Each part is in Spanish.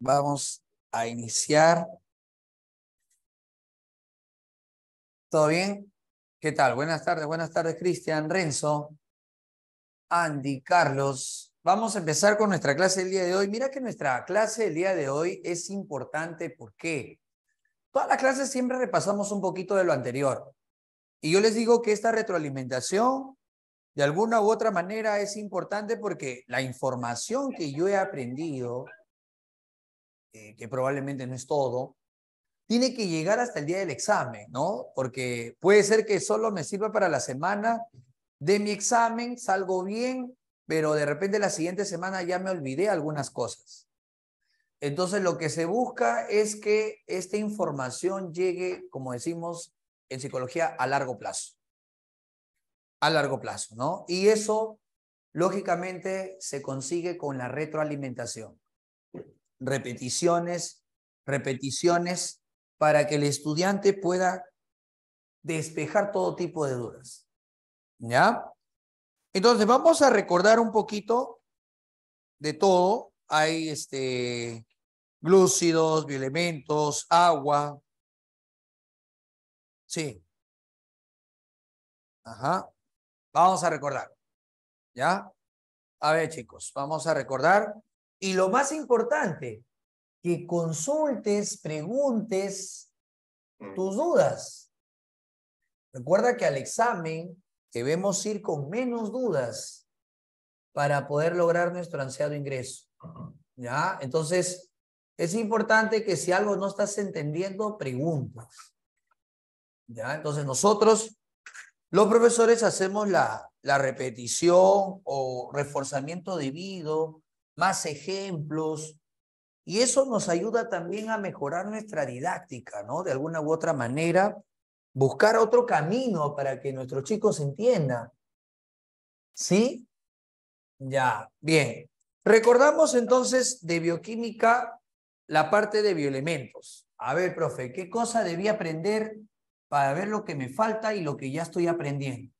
Vamos a iniciar. ¿Todo bien? ¿Qué tal? Buenas tardes, buenas tardes, Cristian, Renzo, Andy, Carlos. Vamos a empezar con nuestra clase del día de hoy. Mira que nuestra clase del día de hoy es importante ¿Por qué? todas las clases siempre repasamos un poquito de lo anterior. Y yo les digo que esta retroalimentación, de alguna u otra manera, es importante porque la información que yo he aprendido eh, que probablemente no es todo, tiene que llegar hasta el día del examen, ¿no? Porque puede ser que solo me sirva para la semana de mi examen, salgo bien, pero de repente la siguiente semana ya me olvidé algunas cosas. Entonces lo que se busca es que esta información llegue, como decimos en psicología, a largo plazo. A largo plazo, ¿no? Y eso, lógicamente, se consigue con la retroalimentación repeticiones, repeticiones, para que el estudiante pueda despejar todo tipo de dudas. ¿Ya? Entonces, vamos a recordar un poquito de todo. Hay este, glúcidos, bioelementos, agua. Sí. Ajá. Vamos a recordar. ¿Ya? A ver, chicos, vamos a recordar. Y lo más importante, que consultes, preguntes mm. tus dudas. Recuerda que al examen debemos ir con menos dudas para poder lograr nuestro ansiado ingreso. ¿Ya? Entonces, es importante que si algo no estás entendiendo, preguntas. ¿Ya? Entonces, nosotros, los profesores, hacemos la, la repetición o reforzamiento debido más ejemplos, y eso nos ayuda también a mejorar nuestra didáctica, ¿no? De alguna u otra manera, buscar otro camino para que nuestros chicos entiendan. ¿Sí? Ya, bien. Recordamos entonces de bioquímica la parte de bioelementos. A ver, profe, ¿qué cosa debí aprender para ver lo que me falta y lo que ya estoy aprendiendo?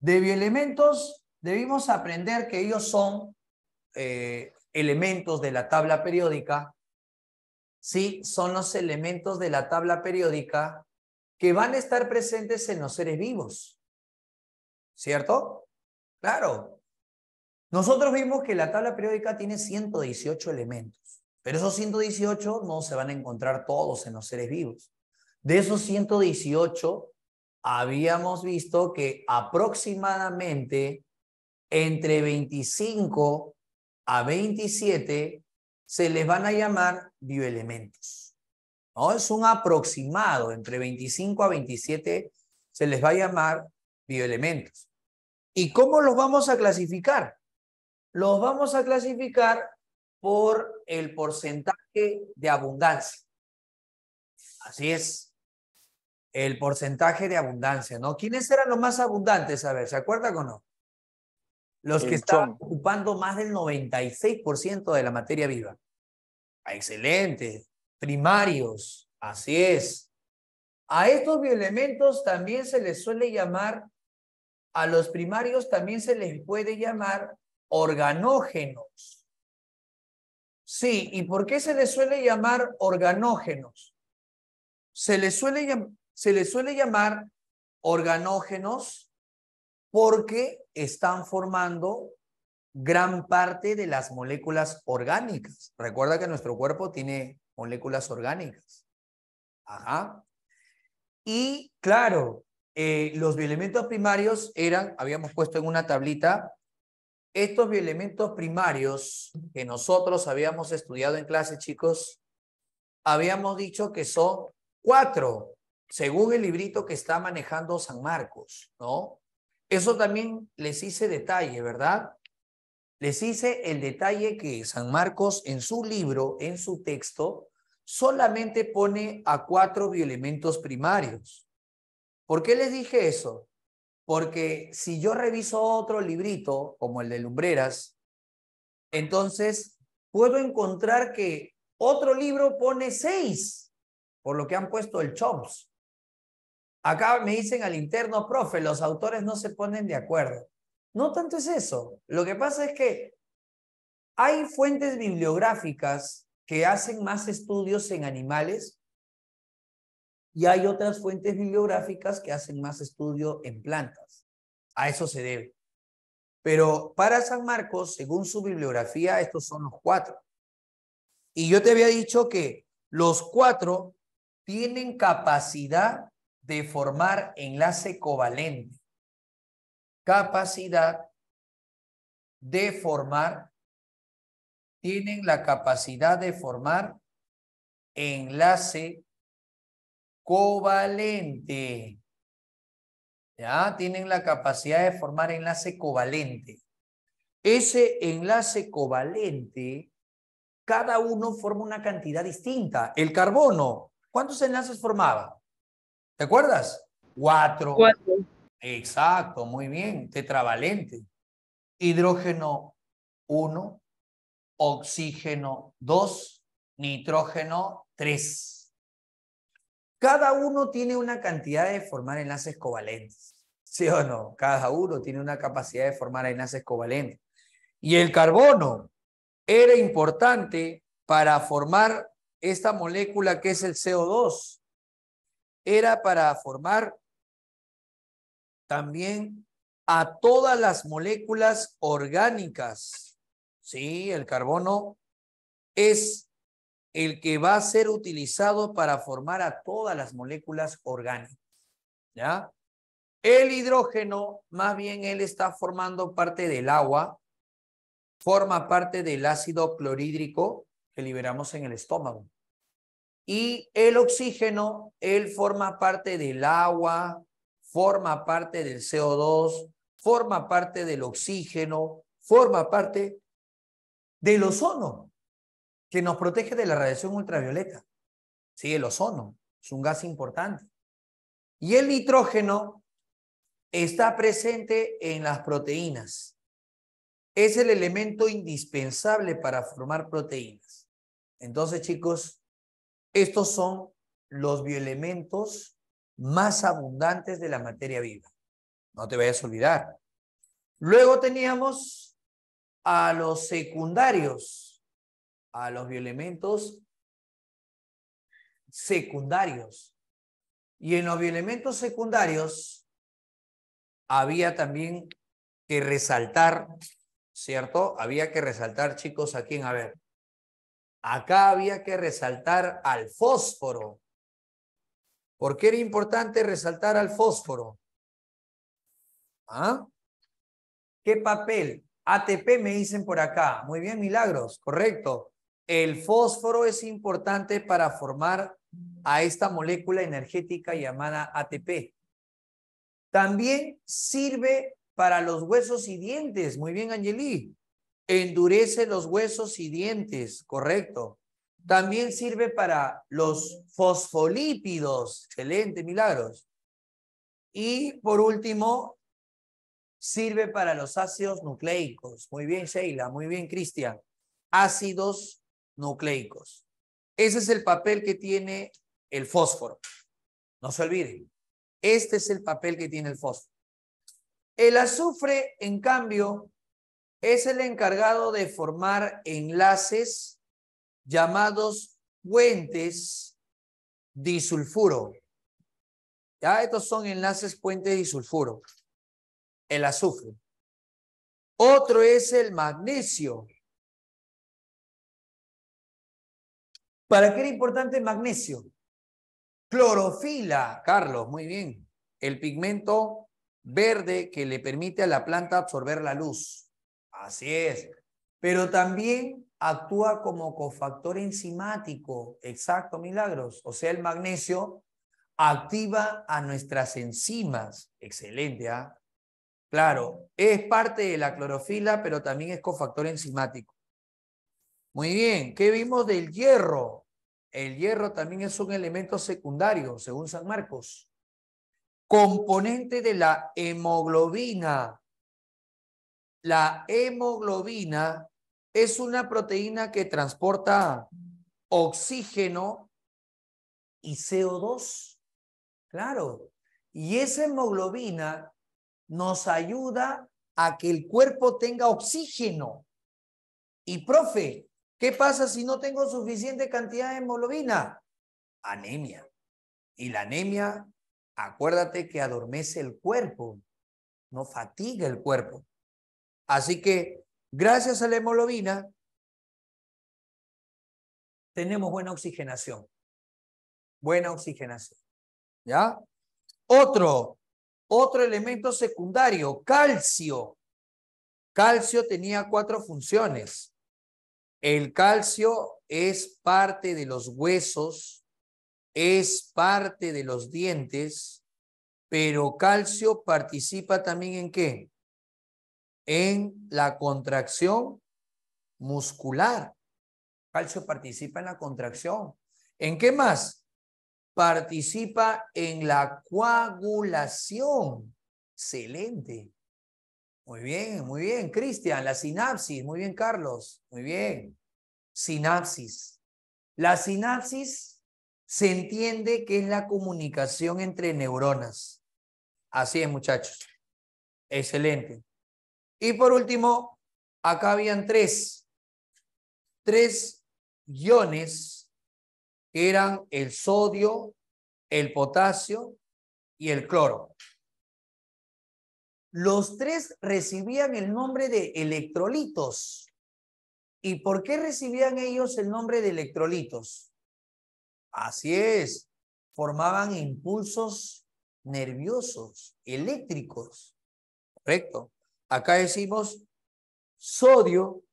De bioelementos debimos aprender que ellos son eh, elementos de la tabla periódica, ¿sí? son los elementos de la tabla periódica que van a estar presentes en los seres vivos. ¿Cierto? Claro. Nosotros vimos que la tabla periódica tiene 118 elementos, pero esos 118 no se van a encontrar todos en los seres vivos. De esos 118, habíamos visto que aproximadamente entre 25 a 27 se les van a llamar bioelementos. ¿no? Es un aproximado, entre 25 a 27 se les va a llamar bioelementos. ¿Y cómo los vamos a clasificar? Los vamos a clasificar por el porcentaje de abundancia. Así es, el porcentaje de abundancia, ¿no? ¿Quiénes eran los más abundantes? A ver, ¿se acuerdan o no? los que están ocupando más del 96% de la materia viva. Ah, Excelente. Primarios, así es. A estos bioelementos también se les suele llamar, a los primarios también se les puede llamar organógenos. Sí, ¿y por qué se les suele llamar organógenos? Se se les suele llamar organógenos porque están formando gran parte de las moléculas orgánicas. Recuerda que nuestro cuerpo tiene moléculas orgánicas. Ajá. Y claro, eh, los bioelementos primarios eran, habíamos puesto en una tablita, estos bioelementos primarios que nosotros habíamos estudiado en clase, chicos, habíamos dicho que son cuatro, según el librito que está manejando San Marcos, ¿no? Eso también les hice detalle, ¿verdad? Les hice el detalle que San Marcos en su libro, en su texto, solamente pone a cuatro bioelementos primarios. ¿Por qué les dije eso? Porque si yo reviso otro librito, como el de Lumbreras, entonces puedo encontrar que otro libro pone seis, por lo que han puesto el Chomps. Acá me dicen al interno, profe, los autores no se ponen de acuerdo. No tanto es eso. Lo que pasa es que hay fuentes bibliográficas que hacen más estudios en animales y hay otras fuentes bibliográficas que hacen más estudio en plantas. A eso se debe. Pero para San Marcos, según su bibliografía, estos son los cuatro. Y yo te había dicho que los cuatro tienen capacidad de formar enlace covalente. Capacidad de formar, tienen la capacidad de formar enlace covalente. ¿Ya? Tienen la capacidad de formar enlace covalente. Ese enlace covalente, cada uno forma una cantidad distinta. El carbono, ¿cuántos enlaces formaba? ¿Te acuerdas? Cuatro. Exacto, muy bien. Tetravalente. Hidrógeno uno. oxígeno dos. nitrógeno tres. Cada uno tiene una cantidad de formar enlaces covalentes. ¿Sí o no? Cada uno tiene una capacidad de formar enlaces covalentes. Y el carbono era importante para formar esta molécula que es el CO2 era para formar también a todas las moléculas orgánicas. Sí, el carbono es el que va a ser utilizado para formar a todas las moléculas orgánicas. ¿Ya? El hidrógeno, más bien él está formando parte del agua, forma parte del ácido clorhídrico que liberamos en el estómago. Y el oxígeno, él forma parte del agua, forma parte del CO2, forma parte del oxígeno, forma parte del ozono, que nos protege de la radiación ultravioleta. Sí, el ozono es un gas importante. Y el nitrógeno está presente en las proteínas. Es el elemento indispensable para formar proteínas. Entonces, chicos, estos son los bioelementos más abundantes de la materia viva. No te vayas a olvidar. Luego teníamos a los secundarios, a los bioelementos secundarios. Y en los bioelementos secundarios había también que resaltar, ¿cierto? Había que resaltar, chicos, a en a ver, Acá había que resaltar al fósforo. ¿Por qué era importante resaltar al fósforo? ¿Ah? ¿Qué papel? ATP me dicen por acá. Muy bien, Milagros, correcto. El fósforo es importante para formar a esta molécula energética llamada ATP. También sirve para los huesos y dientes. Muy bien, Angelí endurece los huesos y dientes, correcto. También sirve para los fosfolípidos, excelente, milagros. Y por último, sirve para los ácidos nucleicos. Muy bien, Sheila, muy bien, Cristian. Ácidos nucleicos. Ese es el papel que tiene el fósforo. No se olviden. Este es el papel que tiene el fósforo. El azufre, en cambio, es el encargado de formar enlaces llamados puentes disulfuro. Ya estos son enlaces puentes disulfuro, el azufre. Otro es el magnesio. ¿Para qué era importante el magnesio? Clorofila, Carlos, muy bien. El pigmento verde que le permite a la planta absorber la luz. Así es. Pero también actúa como cofactor enzimático. Exacto, milagros. O sea, el magnesio activa a nuestras enzimas. Excelente, ¿ah? Claro, es parte de la clorofila, pero también es cofactor enzimático. Muy bien, ¿qué vimos del hierro? El hierro también es un elemento secundario, según San Marcos. Componente de la hemoglobina. La hemoglobina es una proteína que transporta oxígeno y CO2. Claro. Y esa hemoglobina nos ayuda a que el cuerpo tenga oxígeno. Y profe, ¿qué pasa si no tengo suficiente cantidad de hemoglobina? Anemia. Y la anemia, acuérdate que adormece el cuerpo, no fatiga el cuerpo. Así que gracias a la hemoglobina tenemos buena oxigenación. Buena oxigenación. ¿Ya? Otro, otro elemento secundario, calcio. Calcio tenía cuatro funciones. El calcio es parte de los huesos, es parte de los dientes, pero calcio participa también en qué? en la contracción muscular. Calcio participa en la contracción. ¿En qué más? Participa en la coagulación. Excelente. Muy bien, muy bien, Cristian. La sinapsis. Muy bien, Carlos. Muy bien. Sinapsis. La sinapsis se entiende que es la comunicación entre neuronas. Así es, muchachos. Excelente. Y por último, acá habían tres, tres iones que eran el sodio, el potasio y el cloro. Los tres recibían el nombre de electrolitos. ¿Y por qué recibían ellos el nombre de electrolitos? Así es, formaban impulsos nerviosos, eléctricos. Correcto. Acá decimos sodio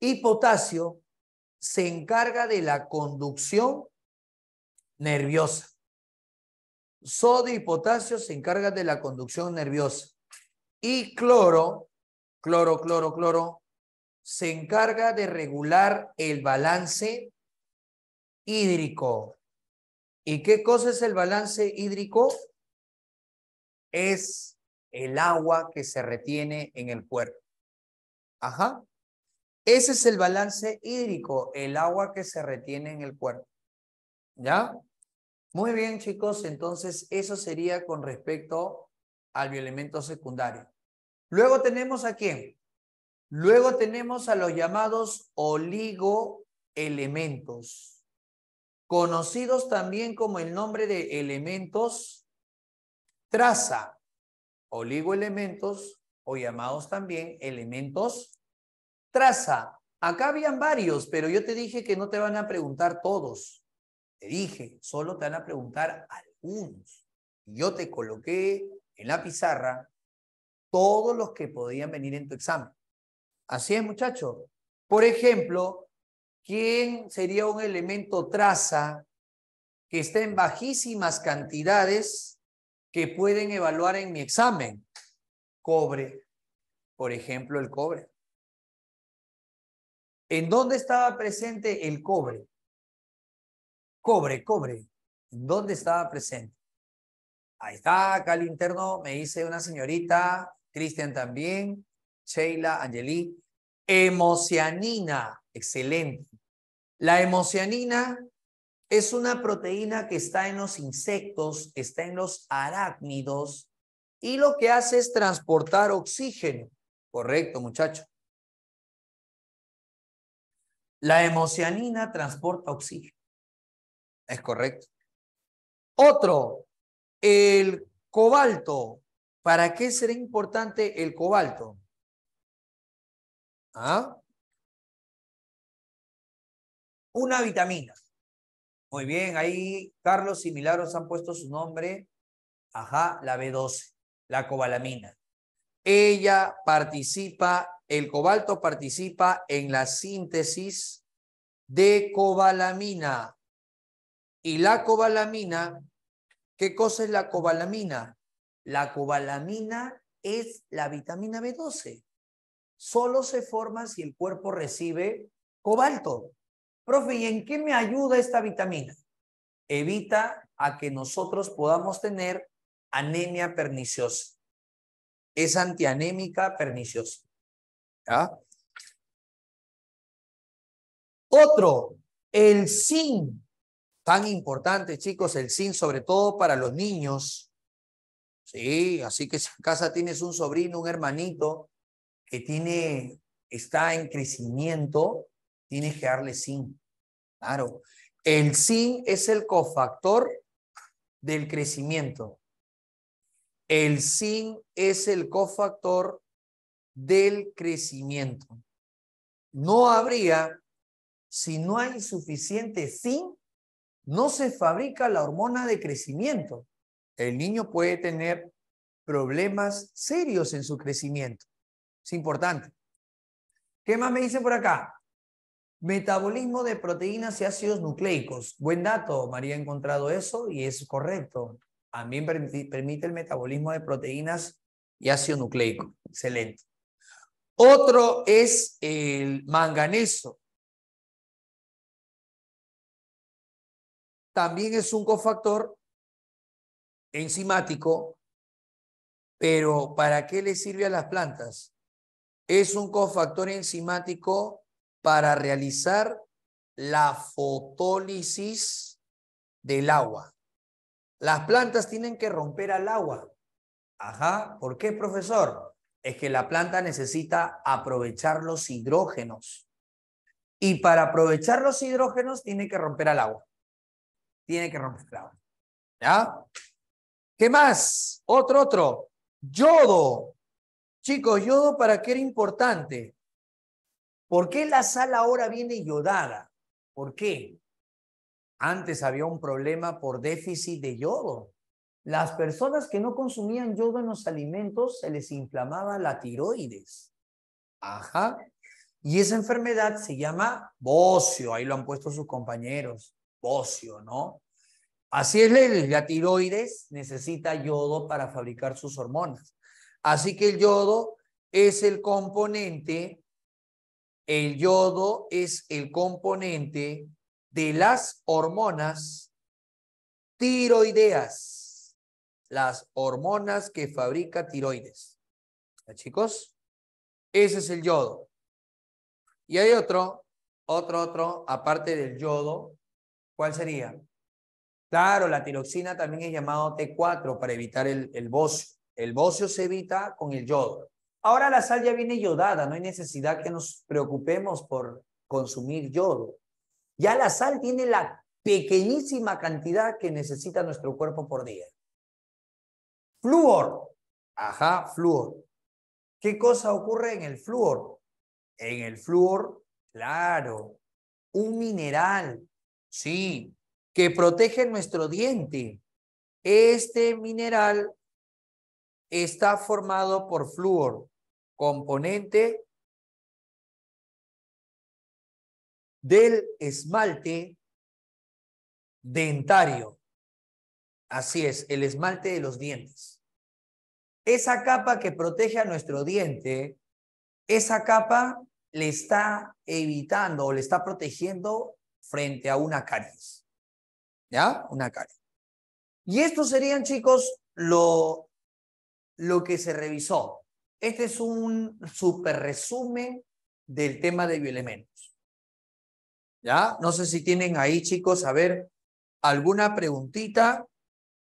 y potasio se encarga de la conducción nerviosa. Sodio y potasio se encargan de la conducción nerviosa. Y cloro, cloro, cloro, cloro, se encarga de regular el balance hídrico. ¿Y qué cosa es el balance hídrico? Es el agua que se retiene en el cuerpo. Ajá. Ese es el balance hídrico, el agua que se retiene en el cuerpo. ¿Ya? Muy bien, chicos. Entonces, eso sería con respecto al bioelemento secundario. Luego tenemos a quién? Luego tenemos a los llamados oligoelementos, conocidos también como el nombre de elementos traza oligoelementos o llamados también elementos traza. Acá habían varios, pero yo te dije que no te van a preguntar todos. Te dije, solo te van a preguntar algunos. Yo te coloqué en la pizarra todos los que podían venir en tu examen. Así es, muchacho. Por ejemplo, ¿quién sería un elemento traza que está en bajísimas cantidades que pueden evaluar en mi examen. Cobre, por ejemplo, el cobre. ¿En dónde estaba presente el cobre? Cobre, cobre. ¿En dónde estaba presente? Ahí está, acá al interno me dice una señorita, Cristian también, Sheila, Angelí. Emocianina, excelente. La emocianina es una proteína que está en los insectos, está en los arácnidos y lo que hace es transportar oxígeno. Correcto, muchacho. La hemocianina transporta oxígeno. Es correcto. Otro, el cobalto. ¿Para qué será importante el cobalto? ¿Ah? Una vitamina. Muy bien, ahí Carlos y Milagros han puesto su nombre. Ajá, la B12, la cobalamina. Ella participa, el cobalto participa en la síntesis de cobalamina. Y la cobalamina, ¿qué cosa es la cobalamina? La cobalamina es la vitamina B12. Solo se forma si el cuerpo recibe cobalto. Profe, ¿y en qué me ayuda esta vitamina? Evita a que nosotros podamos tener anemia perniciosa. Es antianémica perniciosa. Otro, el zinc. Tan importante, chicos, el zinc, sobre todo para los niños. Sí, así que si en casa tienes un sobrino, un hermanito que tiene, está en crecimiento, Tienes que darle sin, Claro. El sin es el cofactor del crecimiento. El sin es el cofactor del crecimiento. No habría, si no hay suficiente sin, no se fabrica la hormona de crecimiento. El niño puede tener problemas serios en su crecimiento. Es importante. ¿Qué más me dicen por acá? Metabolismo de proteínas y ácidos nucleicos. Buen dato, María ha encontrado eso y es correcto. También permite el metabolismo de proteínas y ácido nucleico. Excelente. Otro es el manganeso. También es un cofactor enzimático, pero ¿para qué le sirve a las plantas? Es un cofactor enzimático para realizar la fotólisis del agua. Las plantas tienen que romper al agua. Ajá, ¿por qué, profesor? Es que la planta necesita aprovechar los hidrógenos. Y para aprovechar los hidrógenos tiene que romper al agua. Tiene que romper el agua. ¿Ya? ¿Qué más? Otro, otro. Yodo. Chicos, yodo para qué era importante? ¿Por qué la sal ahora viene yodada? ¿Por qué? Antes había un problema por déficit de yodo. Las personas que no consumían yodo en los alimentos se les inflamaba la tiroides. Ajá. Y esa enfermedad se llama bocio, ahí lo han puesto sus compañeros, bocio, ¿no? Así es, la tiroides necesita yodo para fabricar sus hormonas. Así que el yodo es el componente el yodo es el componente de las hormonas tiroideas, las hormonas que fabrica tiroides. chicos? Ese es el yodo. Y hay otro, otro, otro, aparte del yodo, ¿cuál sería? Claro, la tiroxina también es llamado T4 para evitar el, el bocio. El bocio se evita con el yodo. Ahora la sal ya viene yodada, no hay necesidad que nos preocupemos por consumir yodo. Ya la sal tiene la pequeñísima cantidad que necesita nuestro cuerpo por día. Fluor. Ajá, flúor. ¿Qué cosa ocurre en el flúor? En el flúor, claro, un mineral, sí, que protege nuestro diente. Este mineral está formado por flúor componente del esmalte dentario. Así es, el esmalte de los dientes. Esa capa que protege a nuestro diente, esa capa le está evitando o le está protegiendo frente a una caries. ¿Ya? Una caries. Y estos serían, chicos, lo, lo que se revisó. Este es un super resumen del tema de bioelementos. ¿Ya? No sé si tienen ahí, chicos, a ver, alguna preguntita.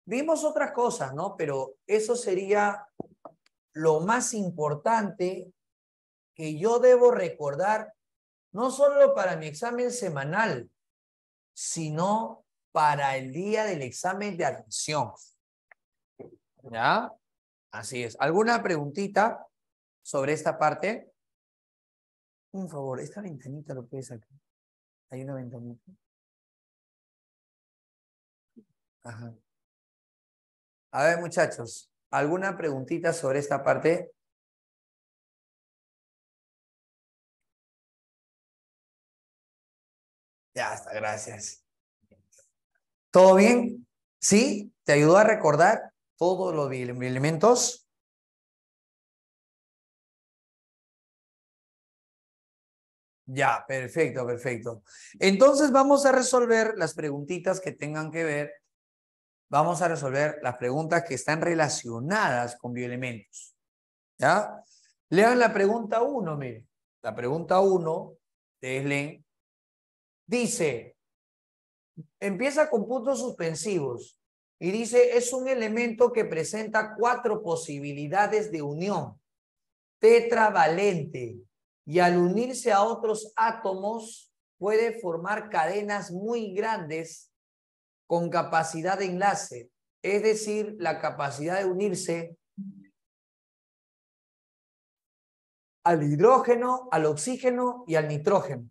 Vimos otras cosas, ¿no? Pero eso sería lo más importante que yo debo recordar, no solo para mi examen semanal, sino para el día del examen de admisión. ¿Ya? Así es. ¿Alguna preguntita sobre esta parte? Un favor, esta ventanita lo puedes acá. Hay una ventanita. Ajá. A ver, muchachos, ¿alguna preguntita sobre esta parte? Ya está, gracias. ¿Todo bien? ¿Sí? ¿Te ayudó a recordar? todos los elementos Ya, perfecto, perfecto. Entonces vamos a resolver las preguntitas que tengan que ver. Vamos a resolver las preguntas que están relacionadas con bioelementos. ¿Ya? Lean la pregunta 1, miren. La pregunta 1, de Slen. Dice, empieza con puntos suspensivos. Y dice, es un elemento que presenta cuatro posibilidades de unión, tetravalente, y al unirse a otros átomos puede formar cadenas muy grandes con capacidad de enlace, es decir, la capacidad de unirse al hidrógeno, al oxígeno y al nitrógeno.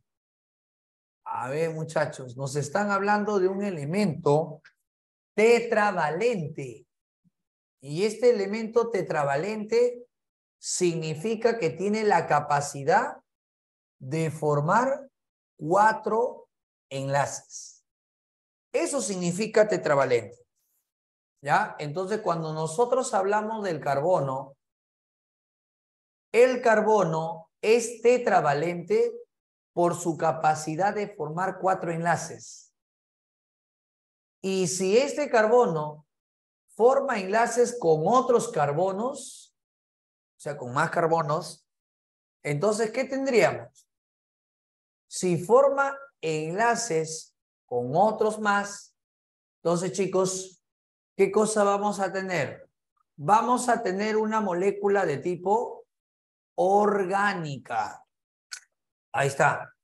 A ver, muchachos, nos están hablando de un elemento tetravalente. Y este elemento tetravalente significa que tiene la capacidad de formar cuatro enlaces. Eso significa tetravalente. ¿Ya? Entonces, cuando nosotros hablamos del carbono, el carbono es tetravalente por su capacidad de formar cuatro enlaces. Y si este carbono forma enlaces con otros carbonos, o sea, con más carbonos, entonces, ¿qué tendríamos? Si forma enlaces con otros más, entonces, chicos, ¿qué cosa vamos a tener? Vamos a tener una molécula de tipo orgánica. Ahí está.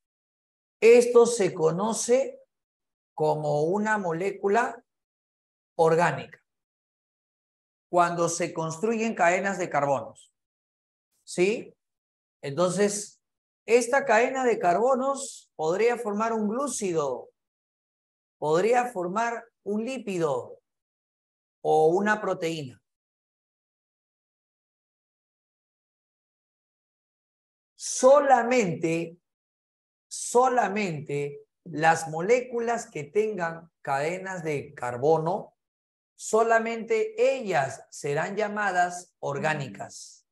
Esto se conoce como una molécula orgánica cuando se construyen cadenas de carbonos. ¿Sí? Entonces, esta cadena de carbonos podría formar un glúcido, podría formar un lípido o una proteína. Solamente, solamente las moléculas que tengan cadenas de carbono, solamente ellas serán llamadas orgánicas.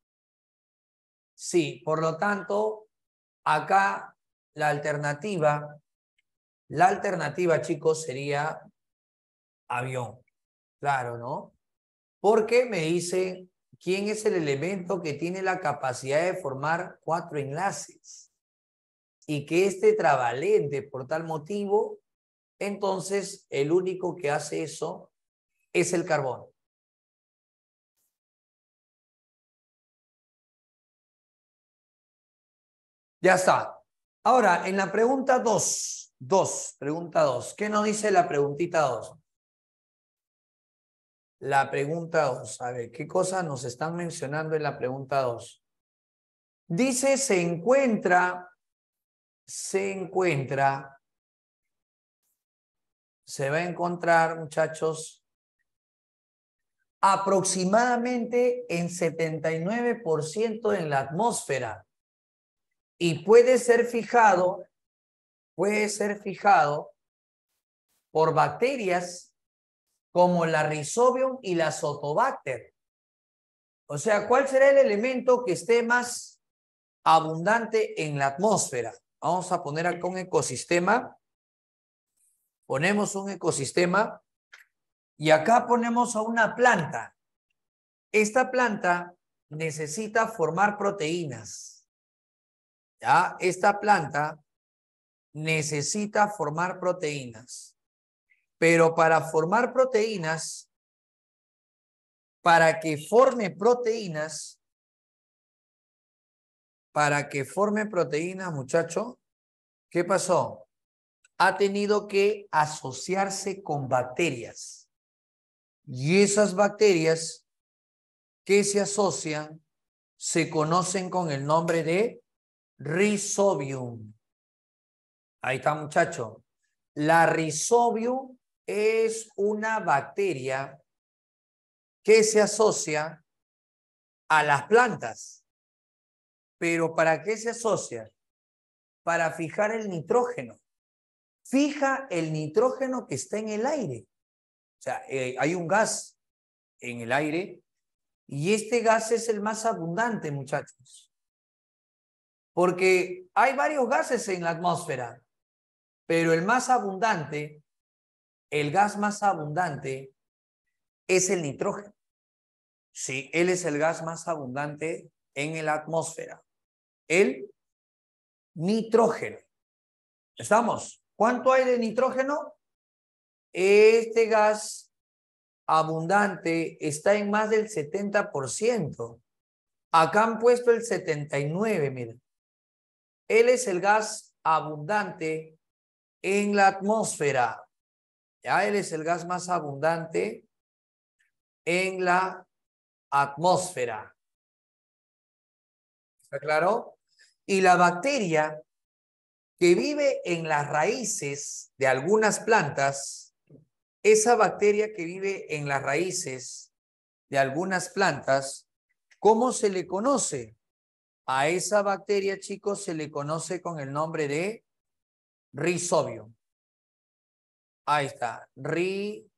Sí, por lo tanto, acá la alternativa, la alternativa, chicos, sería avión. Claro, ¿no? Porque me dice, quién es el elemento que tiene la capacidad de formar cuatro enlaces y que este trabalente por tal motivo, entonces el único que hace eso es el carbón. Ya está. Ahora, en la pregunta 2, 2, pregunta 2, ¿qué nos dice la preguntita 2? La pregunta 2, a ver, ¿qué cosas nos están mencionando en la pregunta 2? Dice, se encuentra se encuentra, se va a encontrar, muchachos, aproximadamente en 79% en la atmósfera y puede ser fijado, puede ser fijado por bacterias como la Rhizobium y la Sotobacter. O sea, ¿cuál será el elemento que esté más abundante en la atmósfera? Vamos a poner acá un ecosistema. Ponemos un ecosistema y acá ponemos a una planta. Esta planta necesita formar proteínas. Esta planta necesita formar proteínas. Pero para formar proteínas, para que forme proteínas, para que forme proteínas, muchacho, ¿qué pasó? Ha tenido que asociarse con bacterias. Y esas bacterias que se asocian se conocen con el nombre de Rhizobium. Ahí está, muchacho. La Rhizobium es una bacteria que se asocia a las plantas. Pero ¿para qué se asocia? Para fijar el nitrógeno. Fija el nitrógeno que está en el aire. O sea, eh, hay un gas en el aire y este gas es el más abundante, muchachos. Porque hay varios gases en la atmósfera, pero el más abundante, el gas más abundante es el nitrógeno. Sí, él es el gas más abundante en la atmósfera el nitrógeno. ¿Estamos? ¿Cuánto hay de nitrógeno? Este gas abundante está en más del 70%. Acá han puesto el 79, miren. Él es el gas abundante en la atmósfera. Ya él es el gas más abundante en la atmósfera. ¿Está claro? Y la bacteria que vive en las raíces de algunas plantas, esa bacteria que vive en las raíces de algunas plantas, ¿cómo se le conoce? A esa bacteria, chicos, se le conoce con el nombre de rizobio. Ahí está, rhizobium.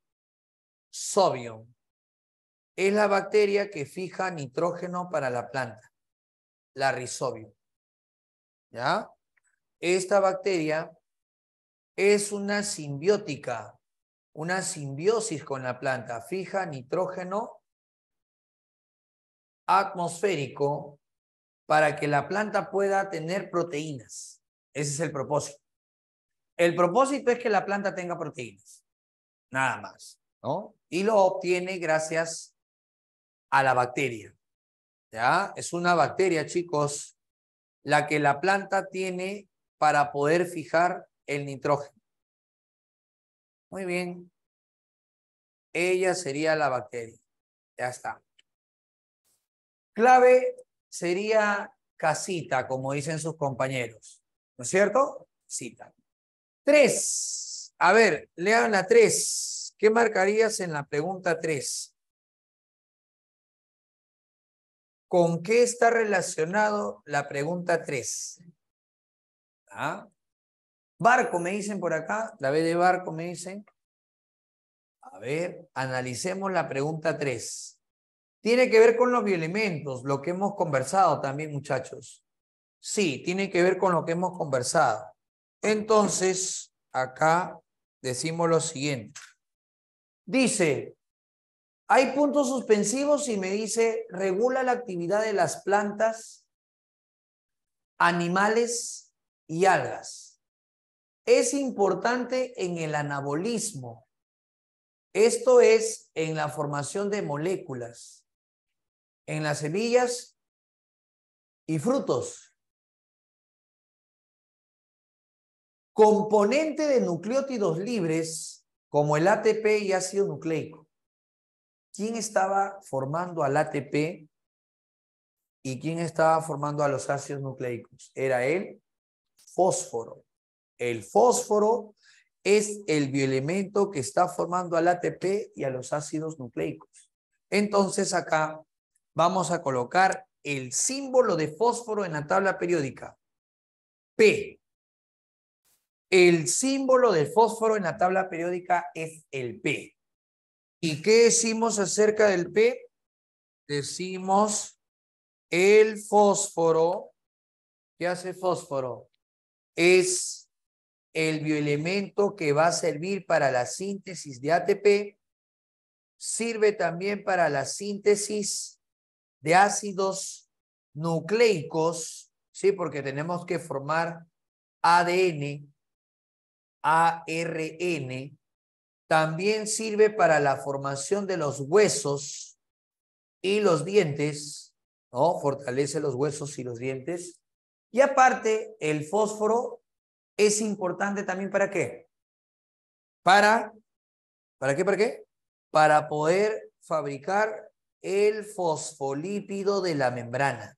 Es la bacteria que fija nitrógeno para la planta, la rhizobium. ¿Ya? Esta bacteria es una simbiótica, una simbiosis con la planta. Fija nitrógeno atmosférico para que la planta pueda tener proteínas. Ese es el propósito. El propósito es que la planta tenga proteínas, nada más, ¿no? Y lo obtiene gracias a la bacteria. ¿Ya? Es una bacteria, chicos, la que la planta tiene para poder fijar el nitrógeno. Muy bien. Ella sería la bacteria. Ya está. Clave sería casita, como dicen sus compañeros. ¿No es cierto? Cita. Tres. A ver, lean la tres. ¿Qué marcarías en la pregunta tres? ¿Con qué está relacionado la pregunta 3? ¿Ah? Barco, me dicen por acá, la B de barco, me dicen. A ver, analicemos la pregunta 3. Tiene que ver con los bioelementos, lo que hemos conversado también, muchachos. Sí, tiene que ver con lo que hemos conversado. Entonces, acá decimos lo siguiente. Dice, hay puntos suspensivos y me dice, regula la actividad de las plantas, animales y algas. Es importante en el anabolismo. Esto es en la formación de moléculas, en las semillas y frutos. Componente de nucleótidos libres como el ATP y ácido nucleico quién estaba formando al ATP y quién estaba formando a los ácidos nucleicos. Era el fósforo. El fósforo es el bioelemento que está formando al ATP y a los ácidos nucleicos. Entonces acá vamos a colocar el símbolo de fósforo en la tabla periódica. P. El símbolo del fósforo en la tabla periódica es el P. ¿Y qué decimos acerca del P? Decimos el fósforo. ¿Qué hace fósforo? Es el bioelemento que va a servir para la síntesis de ATP. Sirve también para la síntesis de ácidos nucleicos, ¿sí? Porque tenemos que formar ADN, ARN, también sirve para la formación de los huesos y los dientes, ¿no? Fortalece los huesos y los dientes. Y aparte, el fósforo es importante también para qué? Para, ¿para qué? ¿Para qué? Para poder fabricar el fosfolípido de la membrana.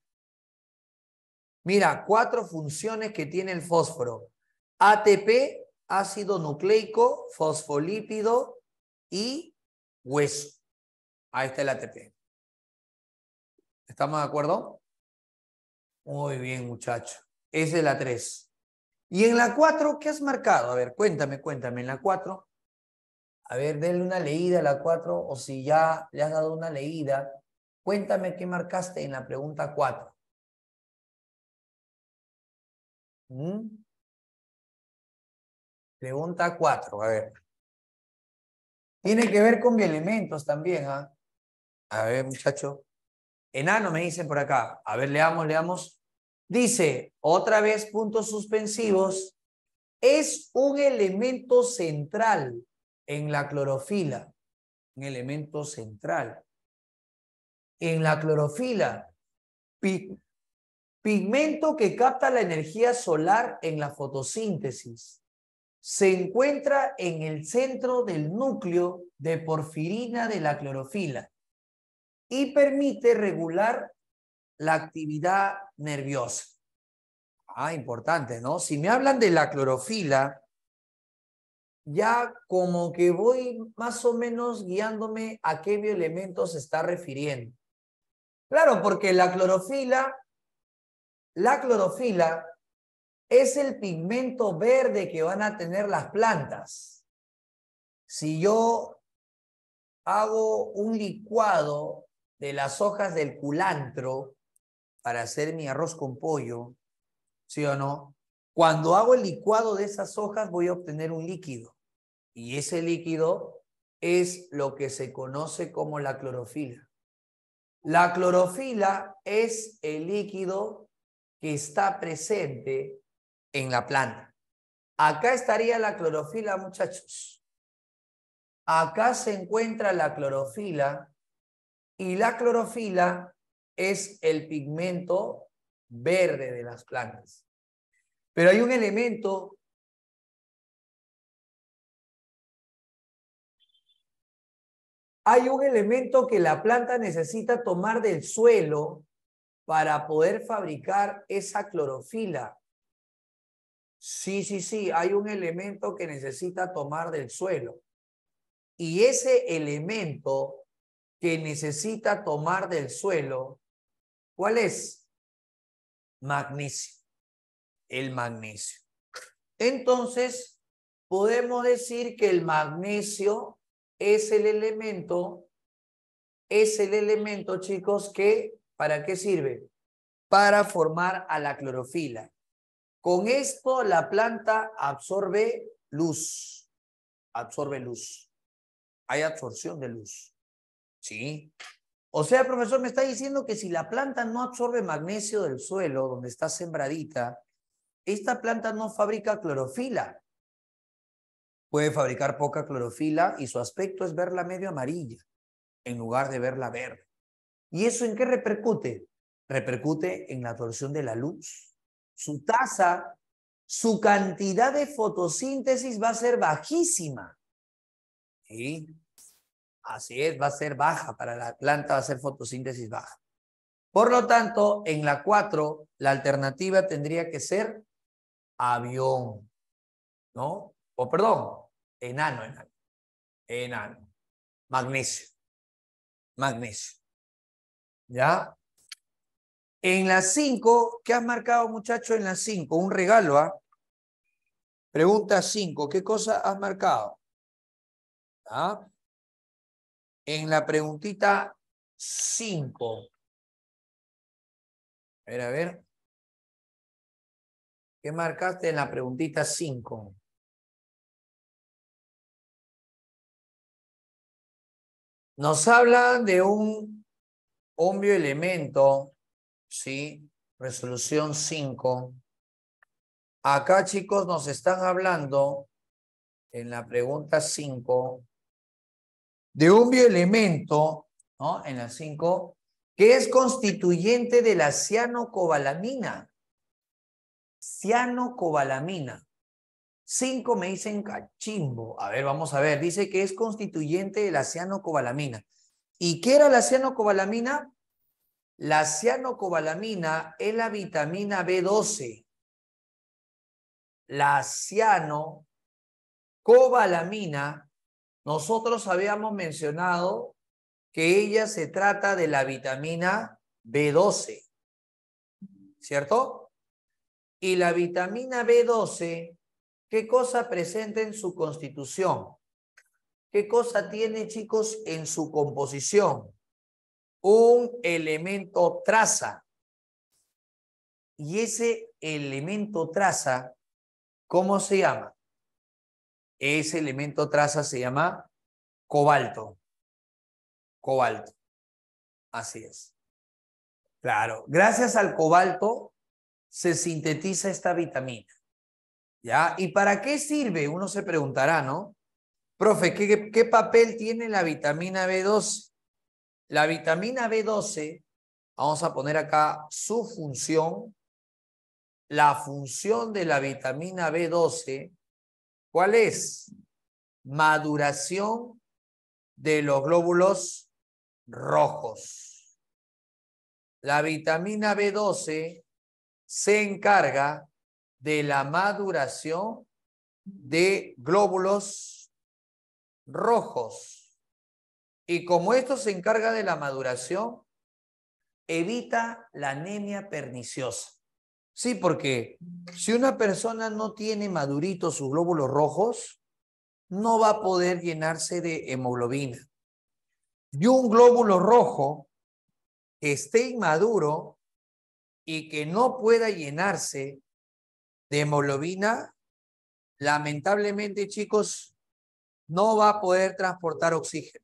Mira, cuatro funciones que tiene el fósforo. ATP ácido nucleico, fosfolípido y hueso. Ahí está el ATP. ¿Estamos de acuerdo? Muy bien, muchacho. Es la 3. ¿Y en la 4 qué has marcado? A ver, cuéntame, cuéntame. En la 4, a ver, denle una leída a la 4 o si ya le has dado una leída, cuéntame qué marcaste en la pregunta 4. ¿Mm? Pregunta cuatro. a ver. Tiene que ver con elementos también, ¿ah? A ver, muchacho. Enano, me dicen por acá. A ver, leamos, leamos. Dice, otra vez puntos suspensivos, es un elemento central en la clorofila. Un elemento central. En la clorofila, pigmento que capta la energía solar en la fotosíntesis se encuentra en el centro del núcleo de porfirina de la clorofila y permite regular la actividad nerviosa. Ah, importante, ¿no? Si me hablan de la clorofila, ya como que voy más o menos guiándome a qué bioelemento se está refiriendo. Claro, porque la clorofila, la clorofila es el pigmento verde que van a tener las plantas. Si yo hago un licuado de las hojas del culantro para hacer mi arroz con pollo, ¿sí o no? Cuando hago el licuado de esas hojas voy a obtener un líquido. Y ese líquido es lo que se conoce como la clorofila. La clorofila es el líquido que está presente en la planta. Acá estaría la clorofila, muchachos. Acá se encuentra la clorofila y la clorofila es el pigmento verde de las plantas. Pero hay un elemento hay un elemento que la planta necesita tomar del suelo para poder fabricar esa clorofila sí, sí, sí, hay un elemento que necesita tomar del suelo. Y ese elemento que necesita tomar del suelo, ¿cuál es? Magnesio. El magnesio. Entonces, podemos decir que el magnesio es el elemento, es el elemento, chicos, que, ¿para qué sirve? Para formar a la clorofila. Con esto la planta absorbe luz, absorbe luz. Hay absorción de luz. ¿Sí? O sea, profesor, me está diciendo que si la planta no absorbe magnesio del suelo donde está sembradita, esta planta no fabrica clorofila. Puede fabricar poca clorofila y su aspecto es verla medio amarilla en lugar de verla verde. ¿Y eso en qué repercute? Repercute en la absorción de la luz su tasa, su cantidad de fotosíntesis va a ser bajísima. ¿Sí? Así es, va a ser baja, para la planta va a ser fotosíntesis baja. Por lo tanto, en la 4, la alternativa tendría que ser avión, ¿no? O perdón, enano, enano, enano, magnesio, magnesio. ¿Ya? En la 5, ¿qué has marcado, muchacho, en la 5? Un regalo, ¿ah? Pregunta 5, ¿qué cosa has marcado? ¿Ah? En la preguntita 5. A ver, a ver. ¿Qué marcaste en la preguntita 5? Nos hablan de un obvio elemento ¿sí? Resolución 5. Acá, chicos, nos están hablando en la pregunta 5 de un bioelemento, ¿no? En la 5, que es constituyente de la cianocobalamina. Cianocobalamina. 5 me dicen cachimbo. A ver, vamos a ver. Dice que es constituyente de la cianocobalamina. ¿Y qué era la cianocobalamina? La cianocobalamina es la vitamina B12. La cianocobalamina, nosotros habíamos mencionado que ella se trata de la vitamina B12. ¿Cierto? Y la vitamina B12, ¿qué cosa presenta en su constitución? ¿Qué cosa tiene, chicos, en su composición? un elemento traza. Y ese elemento traza, ¿cómo se llama? Ese elemento traza se llama cobalto. Cobalto. Así es. Claro, gracias al cobalto se sintetiza esta vitamina. ¿Ya? ¿Y para qué sirve? Uno se preguntará, ¿no? Profe, ¿qué, qué papel tiene la vitamina b 2 la vitamina B12, vamos a poner acá su función, la función de la vitamina B12, ¿cuál es? Maduración de los glóbulos rojos. La vitamina B12 se encarga de la maduración de glóbulos rojos. Y como esto se encarga de la maduración, evita la anemia perniciosa. Sí, porque si una persona no tiene maduritos sus glóbulos rojos, no va a poder llenarse de hemoglobina. Y un glóbulo rojo que esté inmaduro y que no pueda llenarse de hemoglobina, lamentablemente, chicos, no va a poder transportar oxígeno.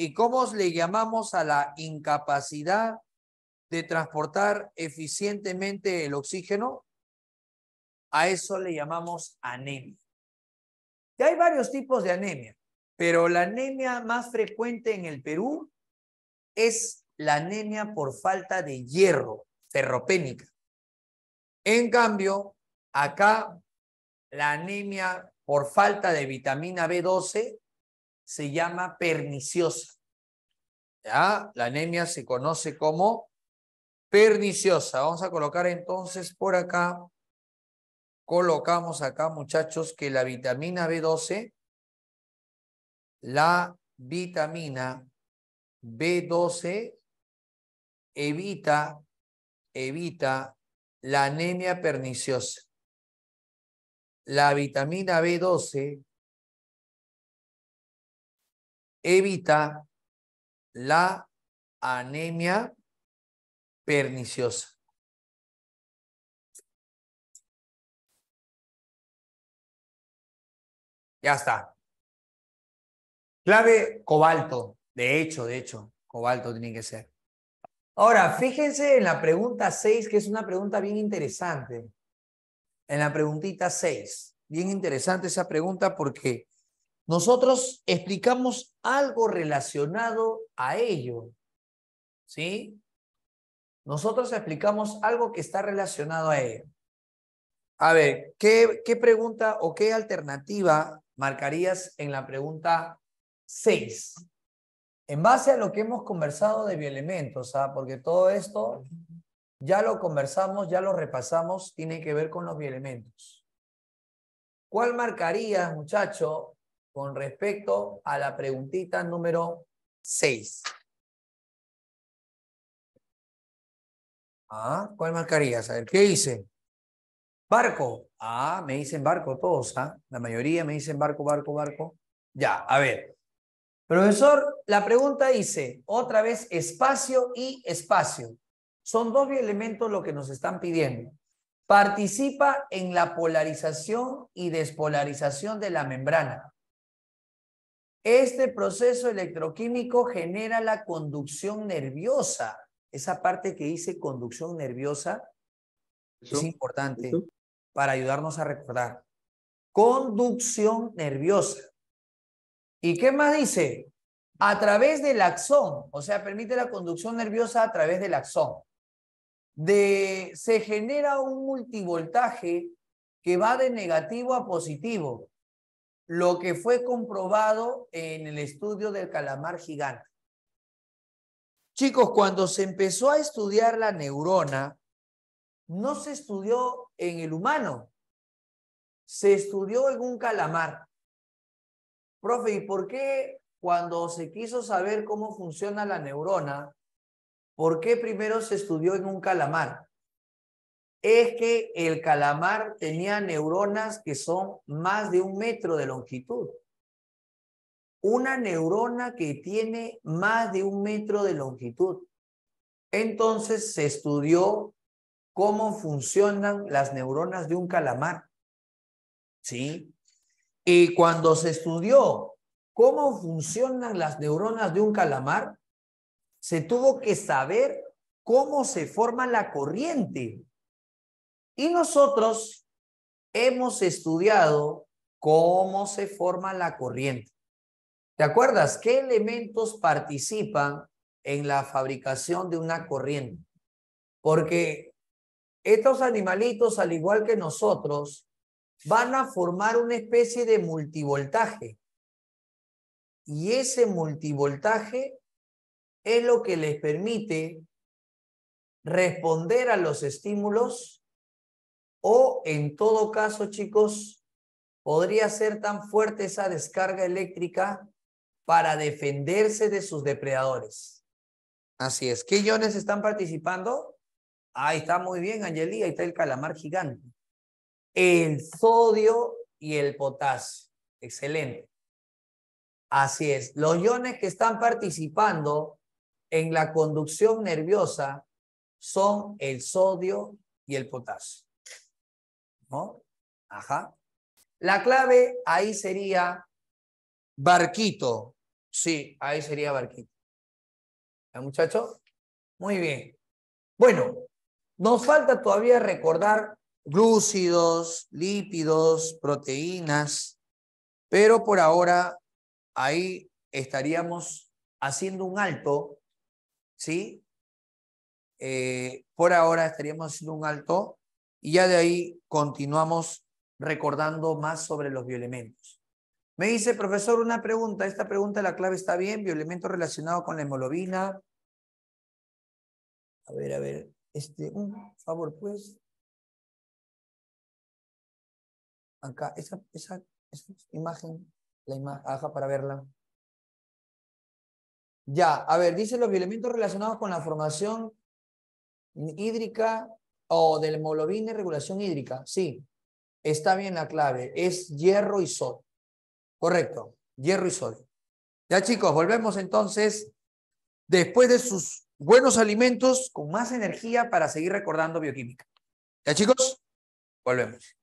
¿Y cómo le llamamos a la incapacidad de transportar eficientemente el oxígeno? A eso le llamamos anemia. Y hay varios tipos de anemia, pero la anemia más frecuente en el Perú es la anemia por falta de hierro, ferropénica. En cambio, acá la anemia por falta de vitamina B12 se llama perniciosa. La anemia se conoce como perniciosa. Vamos a colocar entonces por acá, colocamos acá muchachos que la vitamina B12, la vitamina B12 evita, evita la anemia perniciosa. La vitamina B12 evita la anemia perniciosa. Ya está. Clave cobalto. De hecho, de hecho, cobalto tiene que ser. Ahora, fíjense en la pregunta 6, que es una pregunta bien interesante. En la preguntita 6. Bien interesante esa pregunta porque nosotros explicamos algo relacionado a ello. ¿Sí? Nosotros explicamos algo que está relacionado a ello. A ver, ¿qué, pregunta o qué alternativa marcarías en la pregunta 6? En base a lo que hemos conversado de bioelementos, ¿ah? porque todo esto ya lo conversamos, ya lo repasamos, tiene que ver con los bielementos. ¿Cuál marcarías, muchacho, con respecto a la preguntita número 6. Ah, ¿cuál marcarías? A ver, ¿qué hice? Barco. Ah, me dicen barco todos, ¿ah? La mayoría me dicen barco, barco, barco. Ya, a ver. Profesor, la pregunta dice, otra vez, espacio y espacio. Son dos elementos lo que nos están pidiendo. Participa en la polarización y despolarización de la membrana. Este proceso electroquímico genera la conducción nerviosa. Esa parte que dice conducción nerviosa es importante para ayudarnos a recordar. Conducción nerviosa. ¿Y qué más dice? A través del axón, o sea, permite la conducción nerviosa a través del axón. De, se genera un multivoltaje que va de negativo a positivo lo que fue comprobado en el estudio del calamar gigante. Chicos, cuando se empezó a estudiar la neurona, no se estudió en el humano, se estudió en un calamar. Profe, ¿y por qué cuando se quiso saber cómo funciona la neurona, por qué primero se estudió en un calamar? es que el calamar tenía neuronas que son más de un metro de longitud. Una neurona que tiene más de un metro de longitud. Entonces se estudió cómo funcionan las neuronas de un calamar. ¿Sí? Y cuando se estudió cómo funcionan las neuronas de un calamar, se tuvo que saber cómo se forma la corriente y nosotros hemos estudiado cómo se forma la corriente. ¿Te acuerdas? ¿Qué elementos participan en la fabricación de una corriente? Porque estos animalitos, al igual que nosotros, van a formar una especie de multivoltaje. Y ese multivoltaje es lo que les permite responder a los estímulos o en todo caso, chicos, podría ser tan fuerte esa descarga eléctrica para defenderse de sus depredadores. Así es. ¿Qué iones están participando? Ahí está muy bien, Angelía. Ahí está el calamar gigante. El sodio y el potasio. Excelente. Así es. Los iones que están participando en la conducción nerviosa son el sodio y el potasio. ¿no? Ajá. La clave ahí sería barquito. Sí, ahí sería barquito. ¿Ya, muchacho? Muy bien. Bueno, nos falta todavía recordar glúcidos, lípidos, proteínas, pero por ahora ahí estaríamos haciendo un alto, ¿sí? Eh, por ahora estaríamos haciendo un alto y ya de ahí continuamos recordando más sobre los bioelementos. Me dice, profesor, una pregunta. Esta pregunta, la clave está bien, bioelemento relacionado con la hemoglobina. A ver, a ver, este, un favor, pues. Acá, esa, imagen, la imagen, para verla. Ya, a ver, dice los bioelementos relacionados con la formación hídrica o del hemoglobina y regulación hídrica. Sí, está bien la clave. Es hierro y sodio. Correcto, hierro y sodio. Ya chicos, volvemos entonces después de sus buenos alimentos con más energía para seguir recordando bioquímica. ¿Ya chicos? Volvemos.